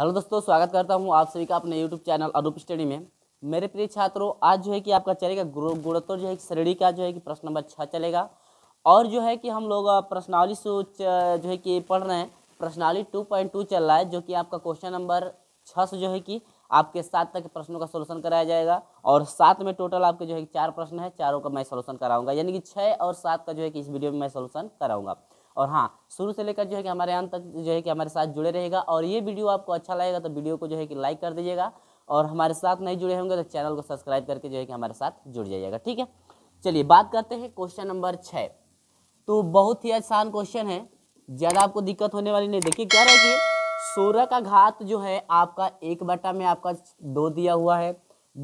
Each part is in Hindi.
हेलो दोस्तों स्वागत करता हूँ आप सभी का अपने यूट्यूब चैनल अरूप स्टडी में मेरे प्रिय छात्रों आज जो है कि आपका चलेगा गुणोत्तर जो है श्रेणी का जो है कि प्रश्न नंबर छः चलेगा और जो है कि हम लोग प्रश्नावली सूच जो है कि पढ़ रहे हैं प्रश्नावली टू पॉइंट टू चल रहा है जो कि आपका क्वेश्चन नंबर छः से जो है कि आपके सात तक प्रश्नों का सोल्यूशन कराया जाएगा और सात में टोटल आपके जो है कि चार प्रश्न है चारों का मैं सोल्यूशन कराऊंगा यानी कि छः और सात का जो है कि इस वीडियो में मैं सोल्यूशन कराऊंगा और हाँ शुरू से लेकर जो है कि हमारे अंत तक जो है कि हमारे साथ जुड़े रहेगा और ये वीडियो आपको अच्छा लगेगा तो वीडियो को जो है कि लाइक कर दीजिएगा और हमारे साथ नहीं जुड़े होंगे तो चैनल को सब्सक्राइब करके जो है कि हमारे साथ जुड़ जाइएगा ठीक है चलिए बात करते हैं क्वेश्चन नंबर छः तो बहुत ही आसान क्वेश्चन है ज़्यादा आपको दिक्कत होने वाली नहीं देखिए क्या रहा कि सोलह का घात जो है आपका एक बटा में आपका दो दिया हुआ है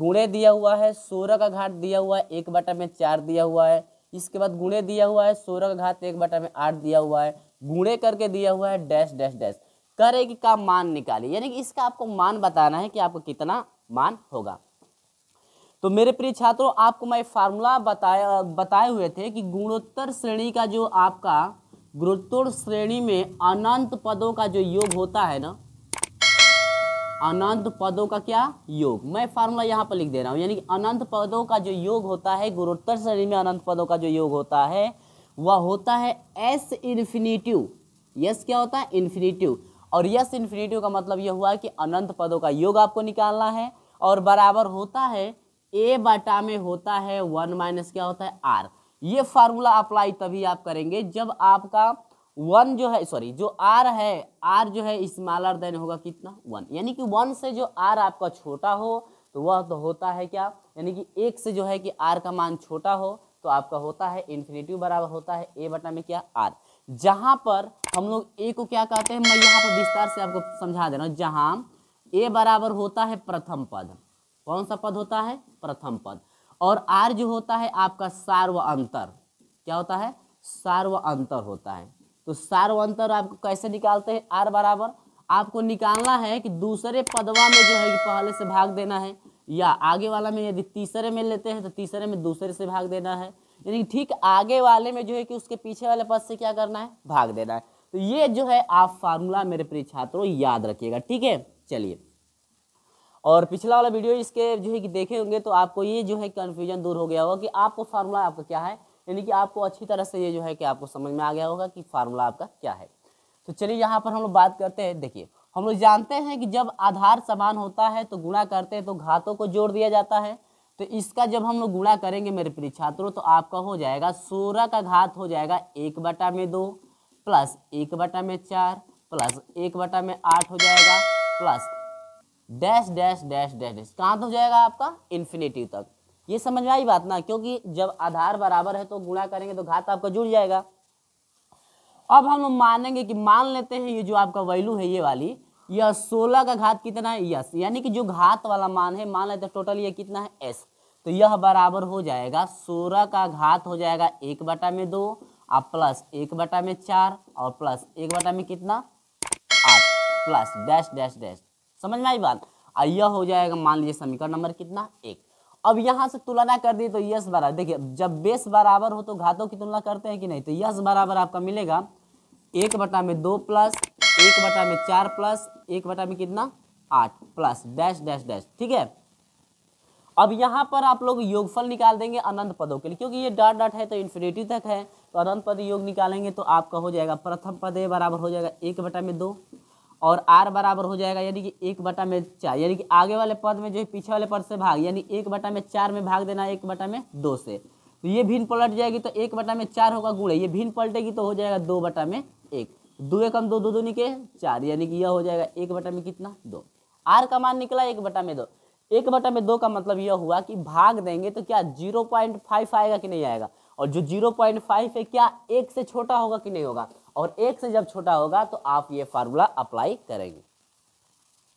गुणे दिया हुआ है सोलह का घाट दिया हुआ है एक बटा में चार दिया हुआ है इसके बाद गुणे दिया हुआ है सोलह का घात एक बटा में आठ दिया हुआ है गुणे करके दिया हुआ है डैश डैश डैश करेगी का मान निकालिए यानी कि इसका आपको मान बताना है कि आपको कितना मान होगा तो मेरे प्रिय छात्रों आपको मैं फार्मूला बताया बताए हुए थे कि गुणोत्तर श्रेणी का जो आपका गुणोत्तर श्रेणी में अनंत पदों का जो योग होता है ना अनंत पदों का क्या योग मैं फार्मूला यहाँ पर लिख दे रहा हूँ यानी कि अनंत पदों का जो योग होता है गुरुत्तर श्रेणी में अनंत पदों का जो योग होता है वह होता है एस इन्फिनिटिव यस क्या होता है इन्फिनिटिव और यस इन्फिनिटिव का मतलब यह हुआ कि अनंत पदों का योग आपको निकालना है और बराबर होता है ए बाटा में होता है वन माइनस क्या होता है आर ये फार्मूला अप्लाई तभी आप करेंगे जब आपका वन जो है सॉरी जो आर है आर जो है स्मॉलर देन होगा कितना वन यानी कि वन से जो आर आपका छोटा हो तो वह तो होता है क्या यानी कि एक से जो है कि आर का मान छोटा हो तो आपका होता है इन्फिनेटिव बराबर होता है ए बटा में क्या आर जहाँ पर हम लोग ए को क्या कहते हैं मैं यहाँ पर विस्तार से आपको समझा दे रहा हूँ जहाँ ए बराबर होता है प्रथम पद कौन सा पद होता है प्रथम पद और आर जो होता है आपका सार्व अंतर क्या होता है सार्व अंतर होता है तो अंतर आपको कैसे निकालते हैं आर बराबर आपको निकालना है कि दूसरे पदवा में जो है कि पहले से भाग देना है या आगे वाला में यदि तीसरे में लेते हैं तो तीसरे में दूसरे से भाग देना है यानी ठीक आगे वाले में जो है कि उसके पीछे वाले पद से क्या करना है भाग देना है तो ये जो है आप फार्मूला मेरे प्रिय छात्रों याद रखिएगा ठीक है चलिए और पिछला वाला वीडियो इसके जो है कि देखे होंगे तो आपको ये जो है कन्फ्यूजन दूर हो गया होगा कि आपको फार्मूला आपका क्या है यानी कि आपको अच्छी तरह से ये जो है कि आपको समझ में आ गया होगा कि फार्मूला आपका क्या है तो चलिए यहाँ पर हम लोग बात करते हैं देखिए हम लोग जानते हैं कि जब आधार समान होता है तो गुणा करते हैं तो घातों को जोड़ दिया जाता है तो इसका जब हम लोग गुणा करेंगे मेरे प्रिय छात्रों तो आपका हो जाएगा सोलह का घात हो जाएगा एक बटा में दो प्लस एक बटा में चार प्लस एक बटा में आठ हो जाएगा plus dash dash dash dash dash कहाँ तक हो जाएगा आपका इन्फिनेटिव तक ये समझ में आई बात ना क्योंकि जब आधार बराबर है तो गुणा करेंगे तो घात आपका जुड़ जाएगा अब हम मानेंगे कि मान लेते हैं ये जो आपका वैल्यू है ये वाली यह सोलह का घात कितना है यस यानी कि जो घात वाला मान है मान लेते हैं टोटल ये कितना है एस तो यह बराबर हो जाएगा सोलह का घात हो जाएगा एक बटा में दो और प्लस एक बटा में चार और प्लस एक बटा में कितना आठ प्लस डैश डैश डैश समझ में आई बात और यह हो जाएगा मान लीजिए समीकरण नंबर कितना एक अब यहाँ से तुलना कर दी तो यस बराबर देखिए जब बेस बराबर हो तो घातों की तुलना करते हैं कि नहीं तो यस बराबर आपका मिलेगा एक बटा में दो प्लस एक बटा में चार प्लस एक बटा में कितना आठ प्लस डैश डैश डैश ठीक है अब यहाँ पर आप लोग योगफल निकाल देंगे अनंत पदों के लिए क्योंकि ये डॉट डॉट है तो इन्फिनेटिव तक है तो अनंत पद योग निकालेंगे तो आपका हो जाएगा प्रथम पद बराबर हो जाएगा एक बटा में दो और आर बराबर हो जाएगा यानी कि एक बटा में चार यानी कि आगे वाले पद में जो है पीछे वाले पद से भाग यानी एक बटा में चार में भाग देना एक बटा में दो से तो ये भिन्न पलट जाएगी तो एक बटा में चार होगा गुड़े ये भिन्न पलटेगी तो हो जाएगा दो बटा में एक दो एकम दो दो दूनी के चार यानी कि यह हो जाएगा एक बटा में कितना दो आर का मान निकला एक बटा में दो एक बटा में दो का मतलब यह हुआ कि भाग देंगे तो क्या जीरो पॉइंट फाइव आएगा कि नहीं आएगा और जो जीरो पॉइंट फाइव है क्या एक से छोटा होगा कि नहीं होगा और एक से जब छोटा होगा तो आप ये फार्मूला अप्लाई करेंगे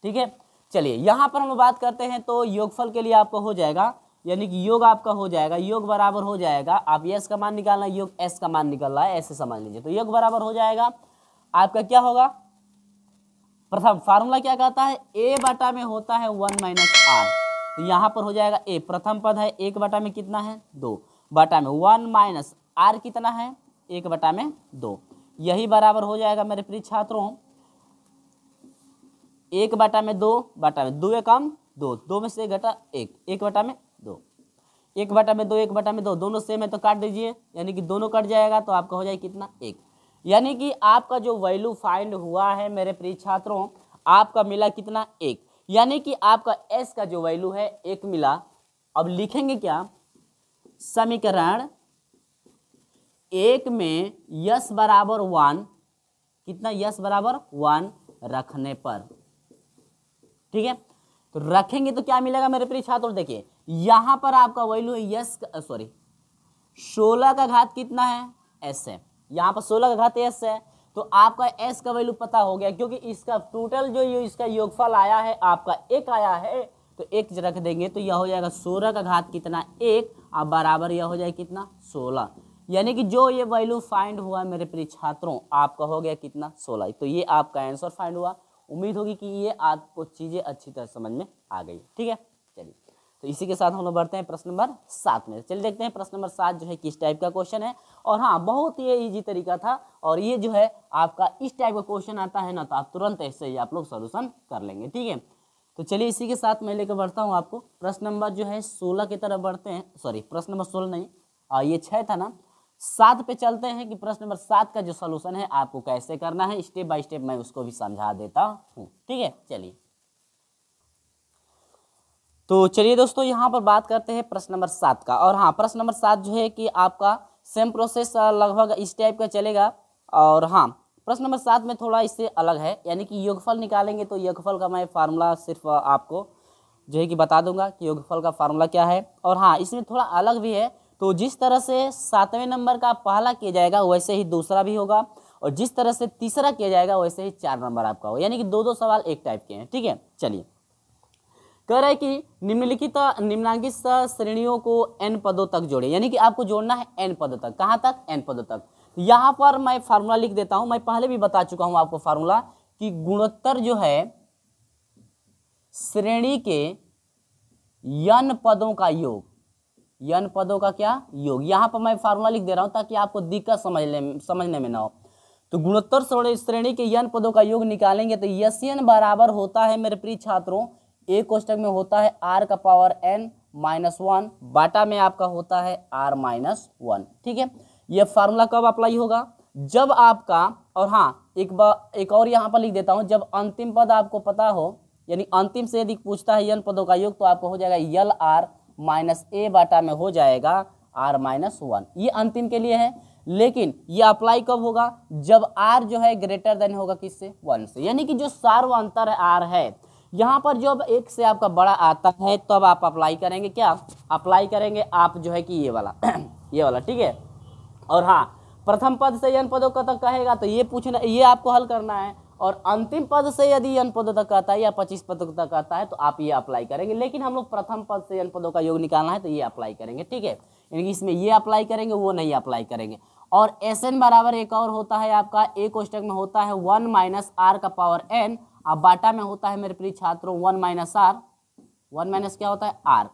ठीक है चलिए यहाँ पर हम बात करते हैं तो योगफल के लिए आपको हो जाएगा यानी कि योग आपका हो जाएगा योग बराबर हो जाएगा आप यस का मान निकालना योग एस का मान रहा है ऐसे समझ लीजिए तो योग बराबर हो जाएगा आपका क्या होगा प्रथम फार्मूला क्या कहता है ए बटा में होता है वन माइनस आर तो यहाँ पर हो जाएगा ए प्रथम पद है एक बटा में कितना है दो बटा में वन माइनस आर कितना है एक बटा में दो यही बराबर हो जाएगा मेरे प्रिय छात्रों एक बटा में दो बटा में दो कम दो दो में से एक घटा एक एक बटा में दो एक बटा में दो एक बटा में दो दोनों सेम है तो काट दीजिए यानी कि दोनों कट जाएगा तो आपका हो जाए कितना एक यानी कि आपका जो वैल्यू फाइंड हुआ है मेरे प्रिय छात्रों आपका मिला कितना एक यानी कि आपका एस का जो वैल्यू है एक मिला अब लिखेंगे क्या समीकरण एक में यस बराबर वन कितना यस बराबर वन रखने पर ठीक है तो रखेंगे तो क्या मिलेगा मेरे प्रिय छात्र देखिए यहां पर आपका वैल्यू है यस सॉरी सोलह का घात कितना है एस है यहां पर सोलह का घात एस है तो आपका एस का वैल्यू पता हो गया क्योंकि इसका टोटल जो यो, इसका योगफल आया है आपका एक आया है तो एक रख देंगे तो यह हो जाएगा सोलह का घात कितना एक और बराबर यह हो जाएगा कितना सोलह यानी कि जो ये वैल्यू फाइंड हुआ मेरे प्रिय छात्रों आपका हो गया कितना सोलह तो ये आपका आंसर फाइंड हुआ उम्मीद होगी कि ये आपको चीज़ें अच्छी तरह समझ में आ गई ठीक है चलिए तो इसी के साथ हम लोग बढ़ते हैं प्रश्न नंबर सात में चलिए देखते हैं प्रश्न नंबर सात जो है किस टाइप का क्वेश्चन है और हाँ बहुत ही ईजी तरीका था और ये जो है आपका इस टाइप का क्वेश्चन आता है ना तो आप तुरंत ऐसे ही आप लोग सोल्यूशन कर लेंगे ठीक है तो चलिए इसी के साथ मैं लेकर बढ़ता हूँ आपको प्रश्न नंबर जो है सोलह की तरफ बढ़ते हैं सॉरी प्रश्न नंबर सोलह नहीं आ, ये छः था ना सात पे चलते हैं कि प्रश्न नंबर सात का जो सोल्यूशन है आपको कैसे करना है स्टेप बाय स्टेप मैं उसको भी समझा देता हूँ ठीक है चलिए तो चलिए दोस्तों यहाँ पर बात करते हैं प्रश्न नंबर सात का और हाँ प्रश्न नंबर सात जो है कि आपका सेम प्रोसेस लगभग इस टाइप का चलेगा और हाँ प्रश्न नंबर सात में थोड़ा इससे अलग है यानी कि योगफल निकालेंगे तो योगफल का मैं फार्मूला सिर्फ आपको जो है कि बता दूंगा कि योगफल का फार्मूला क्या है और हाँ इसमें थोड़ा अलग भी है तो जिस तरह से सातवें नंबर का पहला किया जाएगा वैसे ही दूसरा भी होगा और जिस तरह से तीसरा किया जाएगा वैसे ही चार नंबर आपका होगा यानी कि दो दो सवाल एक टाइप के हैं ठीक है चलिए कह रहा है कि निम्नलिखित निम्नांकित श्रेणियों को एन पदों तक जोड़े यानी कि आपको जोड़ना है एन पदों तक कहाँ तक एन पदों तक तो यहाँ पर मैं फार्मूला लिख देता हूँ मैं पहले भी बता चुका हूँ आपको फार्मूला कि गुणोत्तर जो है श्रेणी के यन पदों का योग यन पदों का क्या योग यहाँ पर मैं फार्मूला लिख दे रहा हूँ ताकि आपको दिक्कत समझने समझने में ना हो तो गुणोत्तर श्रेणी के यन पदों का योग निकालेंगे तो यस एन बराबर होता है मेरे प्रिय छात्रों ए कोष्टक में होता है आर का पावर एन माइनस वन बाटा में आपका होता है आर माइनस वन ठीक है यह फार्मूला कब अप्लाई होगा जब आपका और हाँ एक बार एक और यहाँ पर लिख देता हूँ जब अंतिम पद आपको पता हो यानी अंतिम से यदि पूछता है यन पदों का योग तो आपको हो जाएगा यल आर माइनस ए बाटा में हो जाएगा आर माइनस वन ये अंतिम के लिए है लेकिन ये अप्लाई कब होगा जब आर जो है ग्रेटर देन होगा किससे वन से यानी कि जो सार्व अंतर आर है यहाँ पर जब एक से आपका बड़ा आता है तब आप अप्लाई करेंगे क्या अप्लाई करेंगे आप जो है कि ये वाला ये वाला ठीक है और हाँ प्रथम पद से यन पदों का तक कहेगा तो ये पूछना ये आपको हल करना है और अंतिम पद से यदि अन पदों तक आता है या 25 पदों तक आता है तो आप ये अप्लाई करेंगे लेकिन हम लोग प्रथम पद से अन पदों का योग निकालना है तो ये अप्लाई करेंगे ठीक है यानी कि इसमें ये अप्लाई करेंगे वो नहीं अप्लाई करेंगे और एस एन बराबर एक और होता है आपका ए कोष्टक में होता है वन माइनस आर का पावर एन और बाटा में होता है मेरे प्रिय छात्रों one minus R one minus क्या होता है आर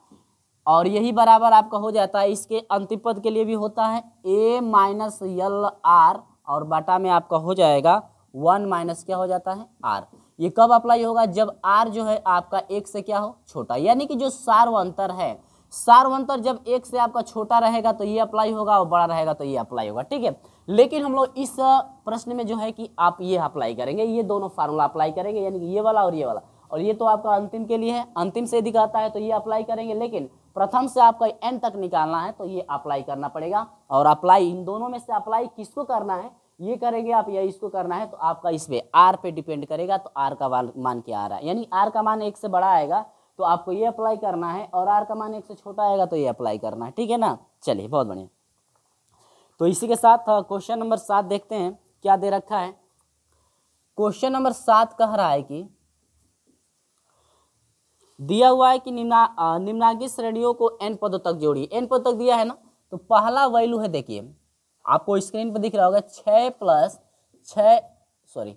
और यही बराबर आपका हो जाता है इसके अंतिम पद के लिए भी होता है ए माइनस यल आर और बाटा में आपका हो जाएगा वन माइनस क्या हो जाता है आर ये कब अप्लाई होगा जब आर जो है आपका एक से क्या हो छोटा यानी कि जो सार्व अंतर है सार्व अंतर जब एक से आपका छोटा रहेगा तो ये अप्लाई होगा और बड़ा रहेगा तो ये अप्लाई होगा ठीक है लेकिन हम लोग इस प्रश्न में जो है कि आप ये अप्लाई करेंगे ये दोनों फार्मूला अप्लाई करेंगे यानी कि ये वाला और ये वाला और ये तो आपका अंतिम के लिए है अंतिम से दिखाता है तो ये अप्लाई करेंगे लेकिन प्रथम से आपका एन तक निकालना है तो ये अप्लाई करना पड़ेगा और अप्लाई इन दोनों में से अप्लाई किसको करना है ये करेंगे आप या इसको करना है तो आपका इस पर आर पे डिपेंड करेगा तो आर का मान क्या आ रहा है यानी आर का मान एक से बड़ा आएगा तो आपको ये अप्लाई करना है और आर का मान एक से छोटा आएगा तो ये अप्लाई करना है ठीक है ना चलिए बहुत बढ़िया तो इसी के साथ क्वेश्चन नंबर सात देखते हैं क्या दे रखा है क्वेश्चन नंबर सात कह रहा है कि दिया हुआ है कि निम्ना निम्नागित श्रेणियों को एन पदों तक जोड़िए एन पदों तक दिया है ना तो पहला वैल्यू है देखिए आपको स्क्रीन पर दिख रहा होगा छ प्लस छ सॉरी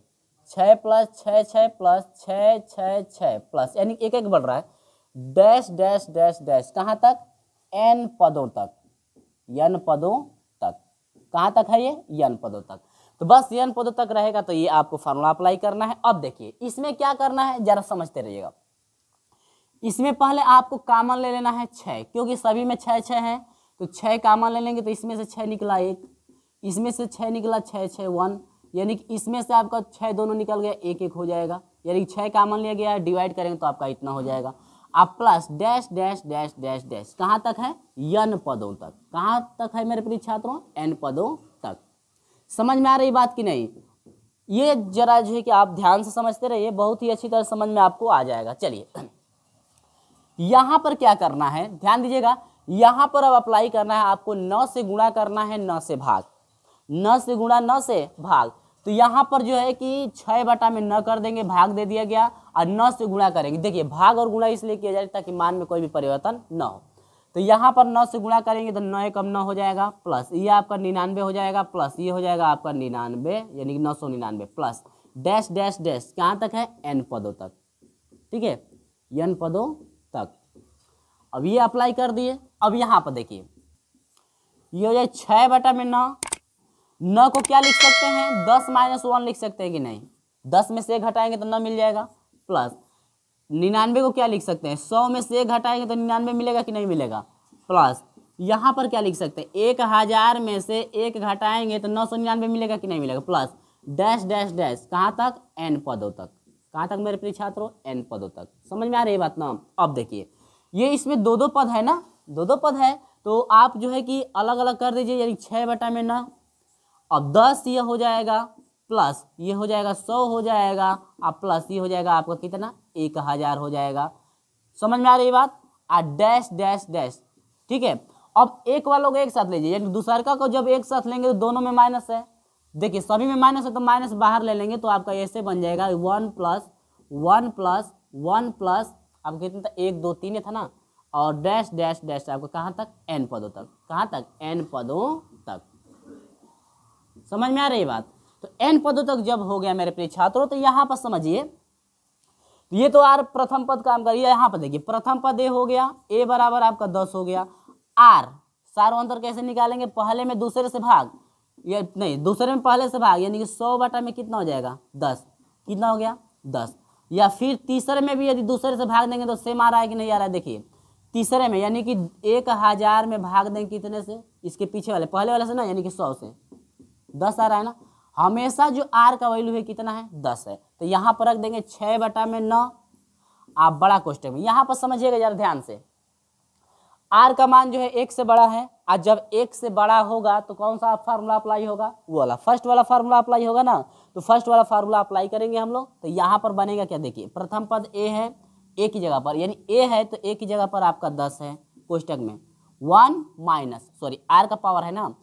छ प्लस छ छ प्लस छ छ छ प्लस यानी एक एक बढ़ रहा है डैश डैश डैश डैश कहाँ तक एन पदों तक यन पदों तक कहाँ तक है ये यन पदों तक तो बस यन पदों तक रहेगा तो ये आपको फॉर्मूला अप्लाई करना है अब देखिए इसमें क्या करना है जरा समझते रहिएगा इसमें पहले आपको कामन ले लेना है छ क्योंकि सभी में छ छ हैं तो छः कामा ले लेंगे तो इसमें से छः निकला एक इसमें से छः निकला छः छः वन यानी कि इसमें से आपका छः दोनों निकल गया एक एक हो जाएगा यानी कि छः कामन लिया गया डिवाइड करेंगे तो आपका इतना हो जाएगा आप plus dash dash dash dash dash कहाँ तक है यन पदों तक कहाँ तक है मेरे प्रिय छात्रों एन पदों तक समझ में आ रही बात कि नहीं ये जरा जो है कि आप ध्यान से समझते रहिए बहुत ही अच्छी तरह समझ में आपको आ जाएगा चलिए यहाँ पर क्या करना है ध्यान दीजिएगा यहाँ पर अब अप्लाई करना है आपको नौ से गुणा करना है नौ से भाग नौ से गुणा नौ से भाग तो यहाँ पर जो है कि छः बटा में न कर देंगे भाग दे दिया गया और नौ से गुणा करेंगे देखिए भाग और गुणा इसलिए किया जाए ताकि मान में कोई भी परिवर्तन न हो तो यहाँ पर नौ से गुणा करेंगे तो नौ कम नौ हो जाएगा प्लस ये आपका निन्यानवे हो जाएगा प्लस ये हो जाएगा आपका निन्यानवे यानी कि नौ सौ निन्यानवे प्लस डैश डैश डैश कहाँ तक है एन पदों तक ठीक है एन पदों तक अब ये अप्लाई कर दिए अब यहाँ पर देखिए ये हो जाए छः बटा में नौ नौ को क्या लिख सकते हैं दस माइनस वन लिख सकते हैं कि नहीं दस में से घटाएंगे तो नौ मिल जाएगा प्लस निन्यानवे को क्या लिख सकते हैं सौ में से घटाएंगे तो निन्यानवे मिलेगा कि नहीं मिलेगा प्लस यहाँ पर क्या लिख सकते हैं एक हज़ार में से एक घटाएंगे तो नौ सौ निन्यानवे मिलेगा कि नहीं मिलेगा प्लस डैश डैश डैश कहाँ तक एन पदों तक कहाँ तक मेरे प्रिय छात्रों एन पदों तक समझ में आ रही बात ना अब देखिए ये इसमें दो दो पद है ना दो दो पद है तो आप जो है कि अलग अलग कर दीजिए यानी छः बटा में ना अब दस ये हो जाएगा प्लस ये हो जाएगा सौ हो जाएगा और प्लस ये हो जाएगा आपका कितना एक हज़ार हो जाएगा समझ में आ रही बात आ डैश डैश डैश ठीक है अब एक वालों को एक साथ लीजिए यानी दूसरका को जब एक साथ लेंगे तो दोनों में माइनस है देखिए सभी में माइनस है तो माइनस बाहर ले लेंगे तो आपका ऐसे बन जाएगा one plus one plus one plus आपको कितना था एक दो तीन था ना और डैश डैश डैश आपको कहाँ तक एन पदों तक कहाँ तक एन पदों तक समझ में आ रही बात तो एन पदों तक जब हो गया मेरे प्रिय छात्रों तो यहाँ पर समझिए ये तो आर प्रथम पद काम करिए यहाँ पर देखिए प्रथम पद ए हो गया ए बराबर आपका दस हो गया आर सारो अंतर कैसे निकालेंगे पहले में दूसरे से भाग या नहीं दूसरे में पहले से भाग यानी कि सौ बटा में कितना हो जाएगा दस कितना हो गया दस या फिर तीसरे में भी यदि दूसरे से भाग देंगे तो सेम आ रहा है कि नहीं आ रहा है देखिए तीसरे में यानी कि एक हज़ार में भाग दें कितने से इसके पीछे वाले पहले वाले से ना यानी कि सौ से दस आ रहा है ना हमेशा जो आर का वैल्यू है कितना है दस है तो यहाँ पर रख देंगे छः बटा में नौ आप बड़ा क्वेश्चन में यहाँ पर समझिएगा जरा ध्यान से आर का मान जो है एक से बड़ा है और जब एक से बड़ा होगा तो कौन सा फार्मूला अप्लाई होगा वो वाला फर्स्ट वाला फार्मूला अप्लाई होगा ना तो फर्स्ट वाला फार्मूला अप्लाई करेंगे हम लोग तो यहाँ पर बनेगा क्या देखिए प्रथम पद ए है ए की जगह पर यानी ए है तो ए की जगह पर आपका दस है कोष्टक में वन माइनस सॉरी आर का पावर है ना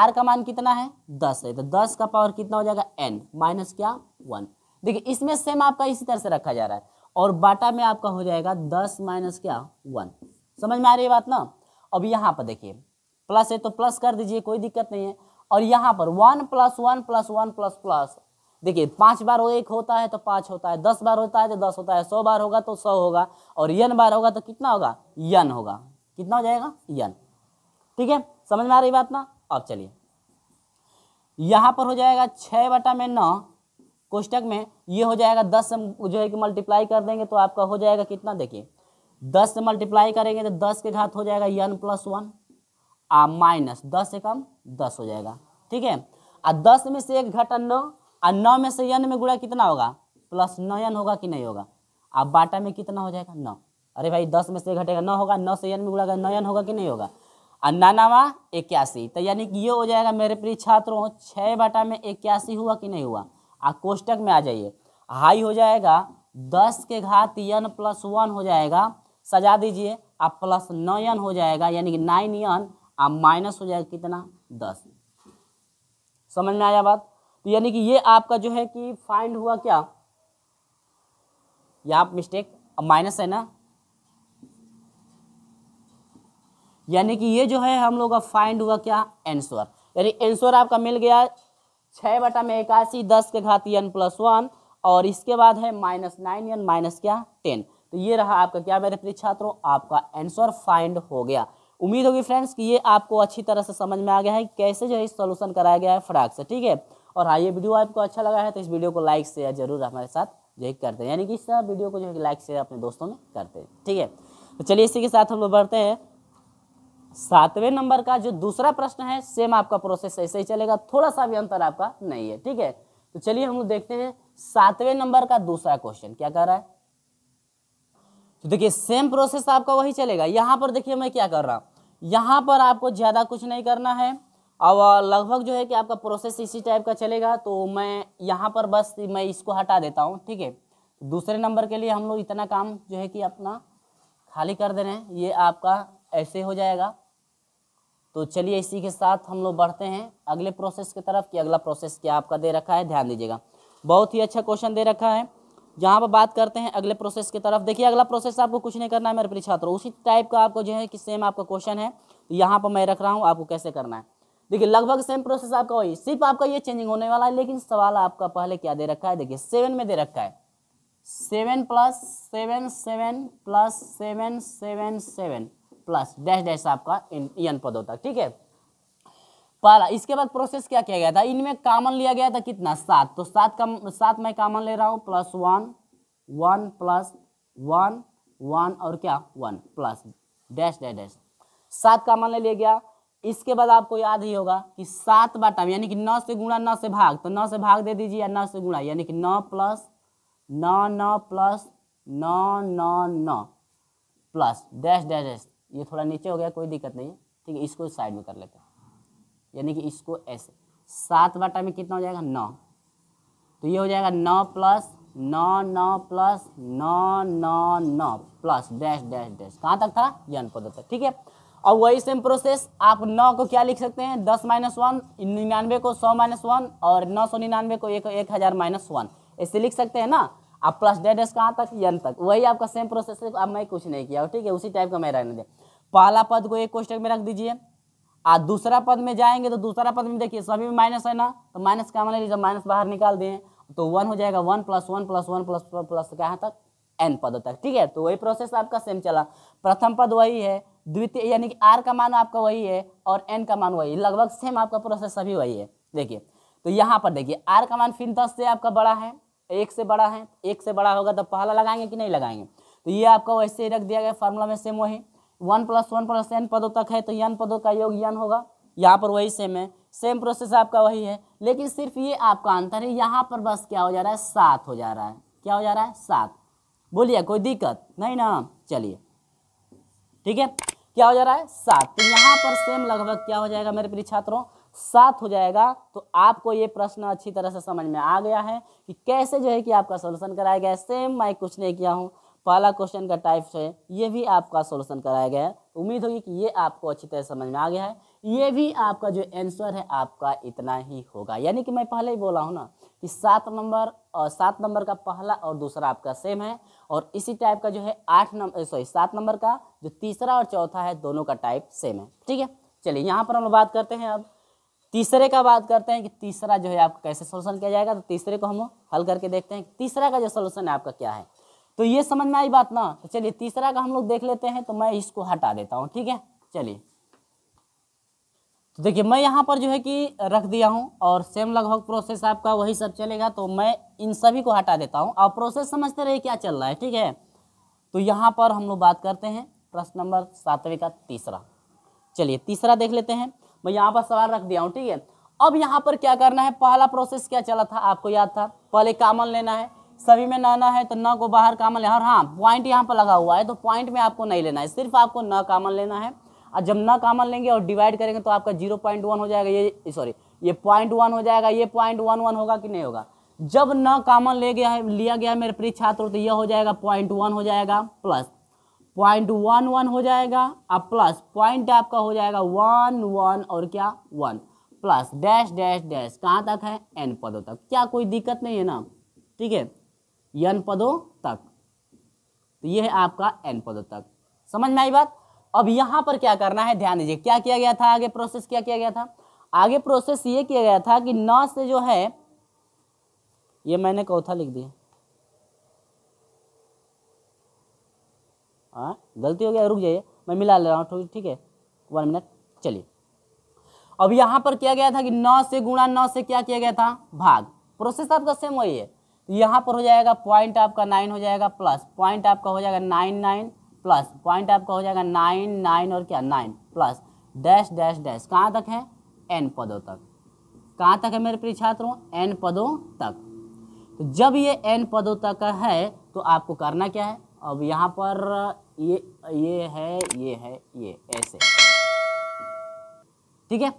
आर का मान कितना है दस है तो दस का पावर कितना हो जाएगा एन माइनस क्या वन देखिए इसमें सेम आपका इसी तरह से रखा जा रहा है और बाटा में आपका हो जाएगा दस माइनस क्या वन समझ में आ रही है बात ना अब यहाँ पर देखिए प्लस है तो प्लस कर दीजिए कोई दिक्कत नहीं है और यहाँ पर one plus one plus one plus plus देखिए पांच बार हो एक होता है तो पांच होता है दस बार होता है तो दस होता है सौ बार होगा तो सौ होगा और यन बार होगा तो कितना होगा यन होगा कितना हो जाएगा यन ठीक है समझ में आ रही बात ना अब चलिए यहां पर हो जाएगा छह बटा में नौ कोष्टक में ये हो जाएगा दस जो है कि मल्टीप्लाई कर देंगे तो आपका हो जाएगा कितना देखिए दस से मल्टीप्लाई करेंगे तो दस के घात हो जाएगा N plus one R minus दस से कम दस हो जाएगा ठीक है आ दस में से एक घटा नौ और नौ में से यन में गुड़ा कितना होगा प्लस नयन होगा कि नहीं होगा अब बाटा में कितना हो जाएगा नौ अरे भाई दस में से घटेगा नौ होगा नौ से यन में गुड़ा नयन होगा कि नहीं होगा और नानावा इक्यासी तो यानी कि ये हो जाएगा मेरे प्रिय छात्रों छः बाटा में इक्यासी हुआ कि नहीं हुआ आ कोष्टक में आ जाइए हाई हो जाएगा दस के घात यन प्लस वन हो जाएगा सजा दीजिए आप प्लस नयन हो जाएगा यानी कि नाइन यन आ माइनस हो जाएगा कितना दस समझ में आया बात तो यानी कि ये आपका जो है कि फाइंड हुआ क्या यहाँ मिस्टेक माइनस है ना यानी कि ये जो है हम लोग का फाइंड हुआ क्या एंसर यानी एंसर आपका मिल गया छः बटा में इक्यासी दस के घाती एन प्लस वन और इसके बाद है माइनस नाइन एन माइनस क्या टेन तो ये रहा आपका क्या मेरे प्रिय छात्रों आपका आंसर फाइंड हो गया उम्मीद होगी फ्रेंड्स कि ये आपको अच्छी तरह से समझ में आ गया है कैसे जो है सोल्यूशन कराया गया है फ्राक से ठीक है और हाँ ये वीडियो आपको अच्छा लगा है तो इस वीडियो को लाइक शेयर जरूर हमारे साथ जो है करते हैं यानी कि इस वीडियो को जो है लाइक शेयर अपने दोस्तों में करते हैं ठीक है तो चलिए इसी के साथ हम लोग बढ़ते हैं सातवें नंबर का जो दूसरा प्रश्न है सेम आपका प्रोसेस ऐसे ही चलेगा थोड़ा सा भी अंतर आपका नहीं है ठीक है तो चलिए हम लोग देखते हैं सातवें नंबर का दूसरा क्वेश्चन क्या कर रहा है तो देखिए सेम प्रोसेस आपका वही चलेगा यहाँ पर देखिए मैं क्या कर रहा हूं यहां पर आपको ज़्यादा कुछ नहीं करना है अब लगभग जो है कि आपका प्रोसेस इसी टाइप का चलेगा तो मैं यहाँ पर बस मैं इसको हटा देता हूँ ठीक है दूसरे नंबर के लिए हम लोग इतना काम जो है कि अपना खाली कर दे रहे हैं ये आपका ऐसे हो जाएगा तो चलिए इसी के साथ हम लोग बढ़ते हैं अगले प्रोसेस की तरफ कि अगला प्रोसेस क्या आपका दे रखा है ध्यान दीजिएगा बहुत ही अच्छा क्वेश्चन दे रखा है जहाँ पर बात करते हैं अगले प्रोसेस की तरफ देखिए अगला प्रोसेस आपको कुछ नहीं करना है मेरे प्रिय छात्रों उसी टाइप का आपको जो है कि सेम आपका क्वेश्चन है तो यहाँ पर मैं रख रहा हूँ आपको कैसे करना है देखिए लगभग सेम प्रोसेस आपका वही सिर्फ आपका ये चेंजिंग होने वाला है लेकिन सवाल आपका पहले क्या दे रखा है देखिए सेवन में दे रखा है seven plus seven seven plus seven seven seven plus dash dash आपका यन पद होता है ठीक है पहला इसके बाद प्रोसेस क्या किया गया था इनमें कामन लिया गया था कितना सात तो सात का सात मैं कामन ले रहा हूँ plus one one plus one one और क्या one plus dash dash dash सात कामन ले लिया गया इसके बाद आपको याद ही होगा कि सात में यानी कि नौ से गुणा नौ से भाग तो नौ से भाग दे दीजिए या नौ से गुणा यानी कि नौ प्लस नौ नौ प्लस नौ नौ नौ प्लस डैश डैश डैश ये थोड़ा नीचे हो गया कोई दिक्कत नहीं है ठीक है इसको साइड में कर लेते हैं यानी कि इसको ऐसे सात बाटा में कितना हो जाएगा नौ तो ये हो जाएगा नौ प्लस नौ नौ प्लस नौ नौ नौ प्लस डैश डैश डैश कहाँ तक था यन पद तक ठीक है और वही सेम प्रोसेस आप नौ को क्या लिख सकते हैं दस माइनस वन निन्यानवे को सौ माइनस वन और नौ सौ निन्यानवे को एक, एक हज़ार माइनस वन ऐसे लिख सकते हैं ना आप प्लस डेड एस कहाँ तक यन तक वही आपका सेम प्रोसेस है अब मैं कुछ नहीं किया ठीक है उसी टाइप का मैं रहने दें पहला पद को एक क्वेश्चन में रख दीजिए आप दूसरा पद में जाएंगे तो दूसरा पद में देखिए सभी में माइनस है ना तो माइनस का मान लीजिए माइनस बाहर निकाल दें तो वन हो जाएगा one plus one plus one plus plus कहाँ तक एन पदों तक ठीक है तो वही प्रोसेस आपका सेम चला प्रथम पद वही है द्वितीय यानी कि आर का मान आपका वही है और एन का मान वही लगभग सेम आपका प्रोसेस सभी वही है देखिए तो यहाँ पर देखिए आर का मान फिर दस से आपका बड़ा है एक से बड़ा है एक से बड़ा होगा तो पहला लगाएंगे कि नहीं लगाएंगे तो ये आपका वैसे ही रख दिया गया फार्मूला में सेम वही one plus one plus n पदों तक है तो यन पदों का योग यन होगा यहाँ पर वही सेम है सेम प्रोसेस आपका वही है लेकिन सिर्फ ये आपका अंतर है यहाँ पर बस क्या हो जा रहा है सात हो जा रहा है क्या हो जा रहा है सात बोलिए कोई दिक्कत नहीं ना चलिए ठीक है क्या हो जा रहा है सात तो यहाँ पर सेम लगभग क्या हो जाएगा मेरे प्रिय छात्रों सात हो जाएगा तो आपको ये प्रश्न अच्छी तरह से समझ में आ गया है कि कैसे जो है कि आपका सोल्यूशन कराया गया सेम मैं कुछ नहीं किया हूँ पहला क्वेश्चन का टाइप है ये भी आपका सोल्यूशन कराया गया है उम्मीद होगी कि ये आपको अच्छी तरह समझ में आ गया है ये भी आपका जो आंसर है आपका इतना ही होगा यानी कि मैं पहले ही बोला हूँ ना कि सात नंबर और सात नंबर का पहला और दूसरा आपका सेम है और इसी टाइप का जो है आठ नंबर सॉरी सात नंबर का जो तीसरा और चौथा है दोनों का टाइप सेम है ठीक है चलिए यहाँ पर हम लोग बात करते हैं अब तीसरे का बात करते हैं कि तीसरा जो है आपका कैसे सोल्यूशन किया जाएगा तो तीसरे को हम हल करके देखते हैं तीसरा का जो सोल्यूशन है आपका क्या है तो ये समझ में आई बात ना तो चलिए तीसरा का हम लोग देख लेते हैं तो मैं इसको हटा देता हूँ ठीक है चलिए तो देखिए मैं यहाँ पर जो है कि रख दिया हूँ और सेम लगभग प्रोसेस आपका वही सब चलेगा तो मैं इन सभी को हटा देता हूँ आप प्रोसेस समझते रहिए क्या चल रहा है ठीक है तो यहाँ पर हम लोग बात करते हैं प्रश्न नंबर सातवें का तीसरा चलिए तीसरा देख लेते हैं मैं यहाँ पर सवाल रख दिया हूँ ठीक है अब यहाँ पर क्या करना है पहला प्रोसेस क्या चला था आपको याद था पहले कामन लेना है सभी में नाना है तो न को बाहर कामन लेना और हाँ पॉइंट यहाँ पर लगा हुआ है तो पॉइंट में आपको नहीं लेना है सिर्फ आपको न कामन लेना है और जब ना कामन लेंगे और डिवाइड करेंगे तो आपका जीरो पॉइंट वन हो जाएगा ये सॉरी ये पॉइंट वन हो जाएगा ये पॉइंट वन वन होगा कि नहीं होगा जब न कामन ले गया है लिया गया है मेरे प्रिय छात्रों तो यह हो जाएगा पॉइंट वन हो जाएगा प्लस पॉइंट वन वन हो जाएगा और प्लस पॉइंट आपका हो जाएगा वन वन और क्या one plus dash dash dash कहाँ तक है एन पदों तक क्या कोई दिक्कत नहीं है ना ठीक है एन पदों तक तो ये है आपका एन पदों तक समझ में आई बात अब यहां पर क्या करना है ध्यान दीजिए क्या किया गया था आगे प्रोसेस क्या किया गया था आगे प्रोसेस ये किया गया था कि न से जो है ये मैंने कौथा लिख दिया हाँ, आ, गलती हो गया रुक जाइए मैं मिला ले रहा हूँ ठीक है वन मिनट चलिए अब यहाँ पर किया गया था कि नौ से गुणा नौ से क्या किया गया था भाग प्रोसेस आपका सेम वही है यहाँ पर हो जाएगा पॉइंट आपका नाइन हो जाएगा प्लस पॉइंट आपका हो जाएगा नाइन नाइन प्लस पॉइंट आपका हो जाएगा नाइन नाइन और क्या nine plus dash dash dash कहाँ तक है एन पदों तक कहाँ तक है मेरे प्रिय छात्रों एन पदों तक तो जब ये एन पदों तक है तो आपको करना क्या है अब यहाँ पर ये ये है ये है ये ऐसे ठीक है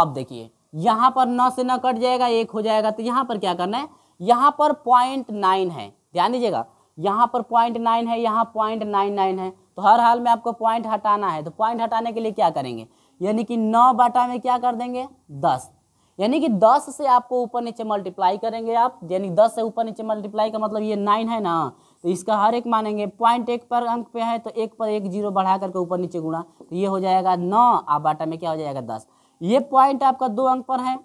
अब देखिए यहाँ पर नौ से न कट जाएगा एक हो जाएगा तो यहाँ पर क्या करना है यहाँ पर पॉइंट नाइन है ध्यान दीजिएगा यहाँ पर पॉइंट नाइन है यहाँ पॉइंट नाइन नाइन है तो हर हाल में आपको पॉइंट हटाना है तो पॉइंट हटाने के लिए क्या करेंगे यानी कि नौ बाटा में क्या कर देंगे दस यानी कि दस से आपको ऊपर नीचे मल्टीप्लाई करेंगे आप यानी दस से ऊपर नीचे मल्टीप्लाई का मतलब ये नाइन है ना तो इसका हर एक मानेंगे पॉइंट एक पर अंक पे है तो एक पर एक जीरो बढ़ा करके ऊपर नीचे गुणा तो ये हो जाएगा नौ आप बाटा में क्या हो जाएगा दस ये पॉइंट आपका दो अंक पर है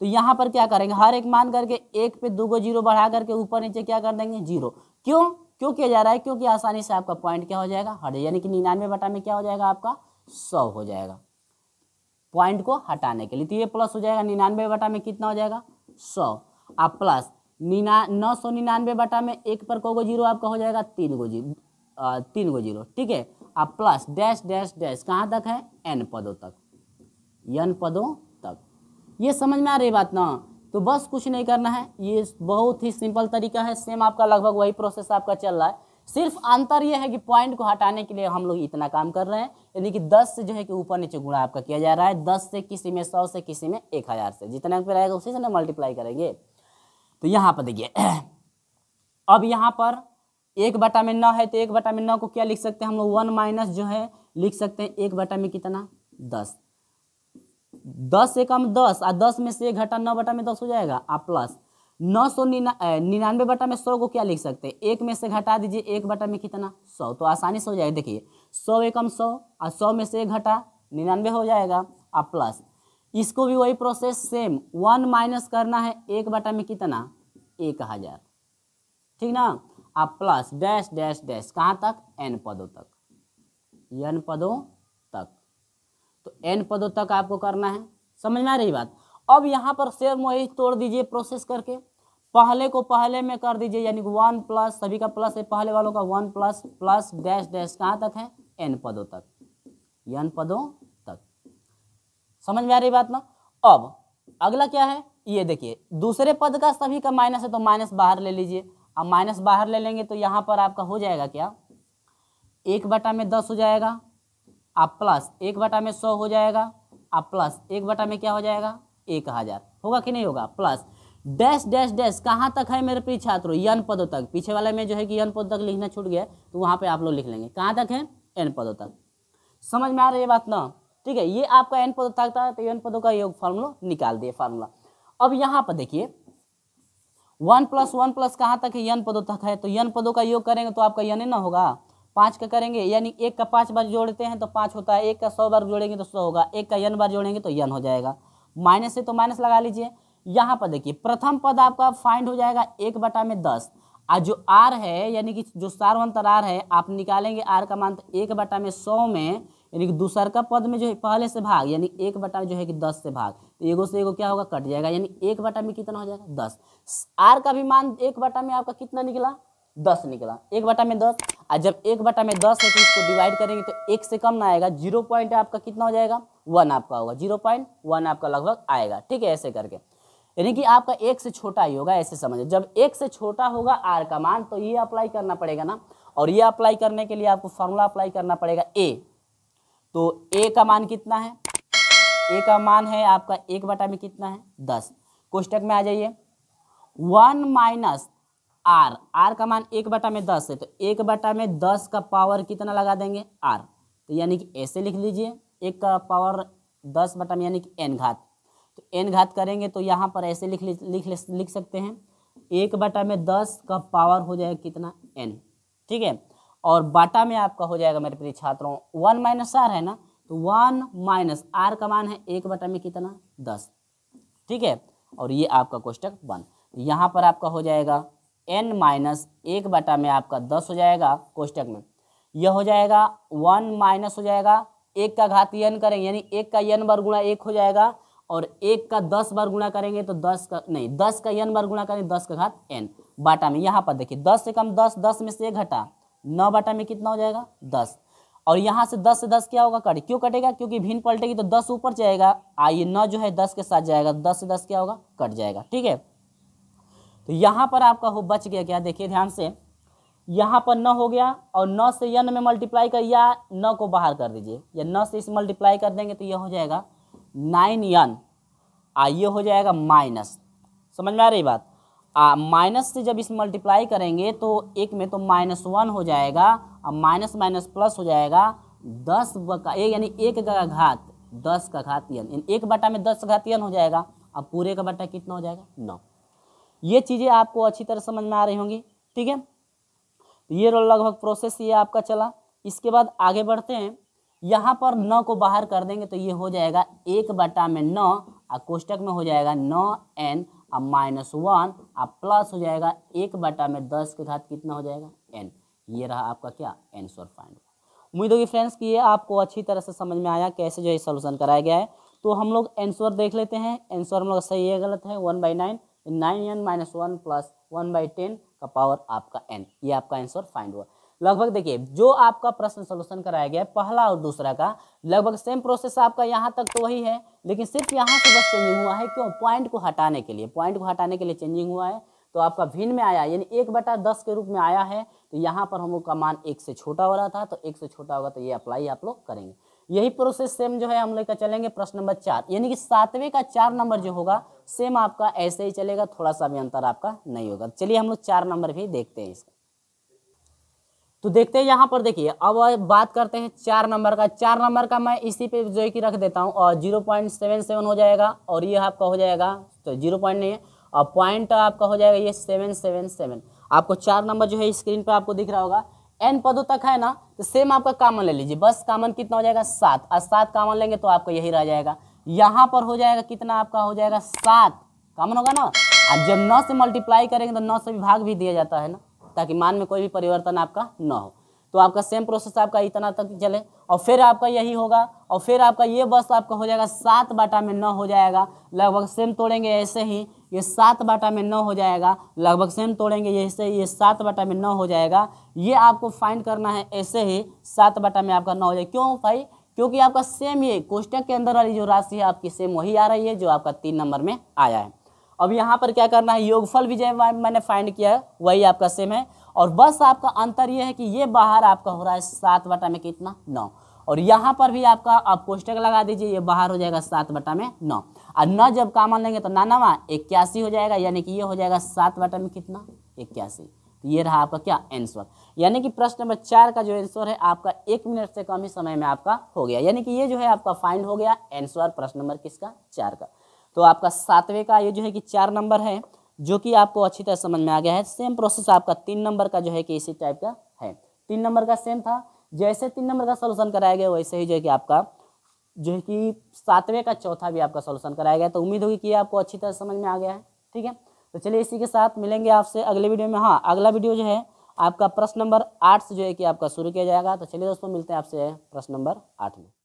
तो यहाँ पर क्या करेंगे हर एक मान करके एक पे दो गो जीरो बढ़ा करके ऊपर नीचे क्या कर देंगे जीरो क्यों क्यों किया जा रहा है क्योंकि आसानी से आपका पॉइंट क्या हो जाएगा हट यानी कि निन्यानवे बटा में क्या हो जाएगा आपका सौ हो जाएगा पॉइंट को हटाने के लिए तो ये प्लस हो जाएगा निन्यानवे बटा में कितना हो जाएगा सौ आप प्लस निना नौ सौ निन्यानवे बटा में एक पर को जीरो आपका हो जाएगा तीन गो जीरो तीन गो जीरो ठीक है आप प्लस डैश डैश डैश कहाँ तक है एन पदों तक एन पदों तक ये समझ में आ रही बात ना तो बस कुछ नहीं करना है ये बहुत ही सिंपल तरीका है सेम आपका लगभग वही प्रोसेस आपका चल रहा है सिर्फ अंतर ये है कि पॉइंट को हटाने के लिए हम लोग इतना काम कर रहे हैं यानी कि 10 से जो है कि ऊपर नीचे गुणा आपका किया जा रहा है 10 से किसी में 100 से किसी में 1000 से जितना अंक पे रहेगा उसी से ना मल्टीप्लाई करेंगे तो यहाँ पर देखिए अब यहाँ पर एक बटा में नौ है तो एक बटा में नौ को क्या लिख सकते हैं हम लोग वन माइनस जो है लिख सकते हैं एक बटा में कितना दस दस से कम दस आ दस में से एक घटा नौ बटा में दस हो जाएगा आ प्लस नौ सौ निन्यानवे बटा में सौ को क्या लिख सकते हैं एक में से घटा दीजिए एक बटा में कितना सौ तो आसानी से हो जाएगा देखिए सौ एकम सौ और सौ में से एक घटा निन्यानवे हो जाएगा आ प्लस इसको भी वही प्रोसेस सेम वन माइनस करना है एक बटा में कितना एक हज़ार ठीक ना आप प्लस डैश डैश डैश कहाँ तक एन पदों तक एन पदों तक तो एन पदों तक आपको करना है समझ में आ रही बात अब यहाँ पर सेम मोहित तोड़ दीजिए प्रोसेस करके पहले को पहले में कर दीजिए यानी कि वन प्लस सभी का प्लस है पहले वालों का one plus plus dash dash कहाँ तक है एन पदों तक एन पदों तक समझ में आ रही बात ना अब अगला क्या है ये देखिए दूसरे पद का सभी का माइनस है तो माइनस बाहर ले लीजिए अब माइनस बाहर ले लेंगे तो यहाँ पर आपका हो जाएगा क्या एक बटा में दस हो जाएगा आप प्लस एक बटा में सौ हो जाएगा आप प्लस एक बटा में क्या हो जाएगा एक हज़ार होगा कि नहीं होगा प्लस डैश डैश डैश कहाँ तक है मेरे प्रिय छात्रों यन पदों तक पीछे वाले में जो है कि यन पदों तक लिखना छूट गया तो वहाँ पे आप लोग लिख लेंगे कहाँ तक है एन पदों तक समझ में आ रहा है ये बात ना ठीक है ये आपका एन पदों तक था तो एन पदों का योग फार्मूला निकाल दिए फार्मूला अब यहाँ पर देखिए वन प्लस वन प्लस कहाँ तक है यन पदों तक है तो यन पदों का योग करेंगे तो आपका यन ही ना होगा पाँच का करेंगे यानी एक का पाँच बार जोड़ते हैं तो पाँच होता है एक का सौ बार जोड़ेंगे तो सौ होगा एक का यन बार जोड़ेंगे तो यन हो जाएगा माइनस से तो माइनस लगा लीजिए यहाँ पर देखिए प्रथम पद आपका फाइंड हो जाएगा एक बटा में दस आज जो आर है यानी कि जो सार्वंतर आर है आप निकालेंगे आर का मान तो एक बटा में सौ में यानी कि दूसरका पद में जो है पहले से भाग यानी एक बटा में जो है कि दस से भाग तो एगो से एगो क्या होगा कट जाएगा यानी एक बटा में कितना हो जाएगा दस आर का भी मान एक बटा में आपका कितना निकला दस निकला एक बटा में दस आ जब एक बटा में दस है तो इसको डिवाइड करेंगे तो एक से कम ना आएगा जीरो पॉइंट आपका कितना हो जाएगा वन आपका होगा जीरो पॉइंट वन आपका लगभग आएगा ठीक है ऐसे करके यानी कि आपका एक से छोटा ही होगा ऐसे समझे जब एक से छोटा होगा आर का मान तो ये अप्लाई करना पड़ेगा ना और ये अप्लाई करने के लिए आपको फॉर्मूला अप्लाई करना पड़ेगा ए तो ए का मान कितना है ए का मान है आपका एक बटा में कितना है दस कोष्टक में आ जाइए वन माइनस आर आर का मान एक बटा में दस है तो एक बटा में दस का पावर कितना लगा देंगे आर तो यानी कि ऐसे लिख लीजिए एक का पावर दस बटा में यानी कि एन घात तो एन घात करेंगे तो यहाँ पर ऐसे लिख लिख लिख सकते हैं एक बटा में दस का पावर हो जाएगा कितना एन ठीक है और बाटा में आपका हो जाएगा मेरे प्रिय छात्रों वन माइनस आर है ना तो वन माइनस आर का मान है एक बटा में कितना दस ठीक है और ये आपका क्वेश्चन वन यहाँ पर आपका हो जाएगा एन माइनस एक बटा में आपका दस हो जाएगा कोष्टक में यह हो जाएगा वन माइनस हो जाएगा एक का घात एन करेंगे यानी एक का यन बार गुणा एक हो जाएगा और एक का दस बार गुणा करेंगे तो दस का नहीं दस का यन बार गुणा करेंगे दस का घात एन बाटा में यहाँ पर देखिए दस से कम दस दस में से एक घटा नौ बाटा में कितना हो जाएगा दस और यहाँ से दस से दस क्या होगा कट क्यों कटेगा क्योंकि भिन्न पलटेगी तो दस ऊपर जाएगा आइए नौ जो है दस के साथ जाएगा दस से दस क्या होगा कट जाएगा ठीक है तो यहाँ पर आपका हो बच गया क्या देखिए ध्यान से यहाँ पर न हो गया और न से यन में मल्टीप्लाई कर या न को बाहर कर दीजिए या न से इस मल्टीप्लाई कर देंगे तो यह हो जाएगा नाइन यन आ ये हो जाएगा माइनस समझ में आ रही बात आ माइनस से जब इस मल्टीप्लाई करेंगे तो एक में तो माइनस वन हो जाएगा और माइनस माइनस प्लस हो जाएगा दस का ए यानी एक का घात दस का घात यन एक बटा में दस घात यन हो जाएगा अब पूरे का बटा कितना हो जाएगा नौ ये चीज़ें आपको अच्छी तरह समझ में आ रही होंगी ठीक है तो ये लगभग प्रोसेस ये आपका चला इसके बाद आगे बढ़ते हैं यहाँ पर नौ को बाहर कर देंगे तो ये हो जाएगा एक बटा में नौ और कोष्टक में हो जाएगा नौ एन और माइनस वन और प्लस हो जाएगा एक बटा में दस के घात कितना हो जाएगा एन ये रहा आपका क्या एंसर फाइंड उम्मीद होगी फ्रेंड्स कि ये आपको अच्छी तरह से समझ में आया कैसे जो है सोल्यूशन कराया गया है तो हम लोग एंसर देख लेते हैं एंसर हम लोग सही है गलत है one by nine nine N minus one plus one by ten का पावर आपका एन ये आपका आंसर फाइंड हुआ लगभग देखिए जो आपका प्रश्न सोल्यूशन कराया गया है पहला और दूसरा का लगभग सेम प्रोसेस आपका यहाँ तक तो वही है लेकिन सिर्फ यहाँ से बस चेंजिंग हुआ है क्यों पॉइंट को हटाने के लिए पॉइंट को हटाने के लिए चेंजिंग हुआ है तो आपका भिन्न में आया यानी एक बटा दस के रूप में आया है तो यहाँ पर हम लोग का मान एक से छोटा हो रहा था तो एक से छोटा होगा तो ये अप्लाई आप लोग करेंगे यही प्रोसेस सेम जो है हम लेकर चलेंगे प्रश्न नंबर चार यानी कि सातवें का चार नंबर जो होगा सेम आपका ऐसे ही चलेगा थोड़ा सा भी अंतर आपका नहीं होगा चलिए हम लोग चार नंबर भी देखते हैं इसका तो देखते हैं यहाँ पर देखिए अब बात करते हैं चार नंबर का चार नंबर का मैं इसी पे जो है कि रख देता हूँ और जीरो पॉइंट सेवन सेवन हो जाएगा और ये आपका हो जाएगा तो जीरो पॉइंट नहीं है और पॉइंट आपका हो जाएगा ये सेवन सेवन सेवन आपको चार नंबर जो है स्क्रीन पर आपको दिख रहा होगा एन पदों तक है ना तो सेम आपका कामन ले लीजिए बस कामन कितना हो जाएगा सात और सात कामन लेंगे तो आपका यही रह जाएगा यहाँ पर हो जाएगा कितना आपका हो जाएगा सात कामन होगा ना और जब नौ से मल्टीप्लाई करेंगे तो नौ से विभाग भी दिया जाता है ना ताकि मान में कोई भी परिवर्तन आपका न हो तो आपका सेम प्रोसेस आपका इतना तक चले और फिर आपका यही होगा और फिर आपका ये बस आपका हो जाएगा सात बाटा में नौ हो जाएगा लगभग सेम तोड़ेंगे ऐसे ही ये सात बाटा में नौ हो जाएगा लगभग सेम तोड़ेंगे ये ये सात बाटा में नौ हो जाएगा ये आपको फाइंड करना है ऐसे ही सात बाटा में आपका नौ हो जाएगा क्यों भाई क्योंकि आपका सेम ये कोष्टक के अंदर वाली जो राशि है आपकी सेम वही आ रही है जो आपका तीन नंबर में आया है अब यहाँ पर क्या करना है योगफल भी जो मैंने फाइंड किया है वही आपका सेम है और बस आपका अंतर ये है कि ये बाहर आपका हो रहा है सात बटा में कितना नौ और यहाँ पर भी आपका आप कोष्टक लगा दीजिए ये बाहर हो जाएगा सात बटा में नौ और न जब कामन लेंगे तो नानवा इक्यासी हो जाएगा यानी कि ये हो जाएगा सात वाटा में कितना इक्यासी तो ये रहा आपका क्या आंसर यानी कि प्रश्न नंबर चार का जो आंसर है आपका एक मिनट से कम ही समय में आपका हो गया यानी कि ये जो है आपका फाइंड हो गया आंसर प्रश्न नंबर किसका चार का तो आपका सातवें का ये जो है कि चार नंबर है जो कि आपको अच्छी तरह समझ में आ गया है सेम प्रोसेस आपका तीन नंबर का जो है कि इसी टाइप का है तीन नंबर का सेम था जैसे तीन नंबर का सोल्यूशन कराया गया वैसे ही जो है कि आपका जो है कि सातवें का चौथा भी आपका सोल्यूशन कराया गया तो उम्मीद होगी कि आपको अच्छी तरह समझ में आ गया है ठीक है तो चलिए इसी के साथ मिलेंगे आपसे अगले वीडियो में हाँ अगला वीडियो जो है आपका प्रश्न नंबर आठ से जो है कि आपका शुरू किया जाएगा तो चलिए दोस्तों मिलते हैं आपसे प्रश्न नंबर आठ में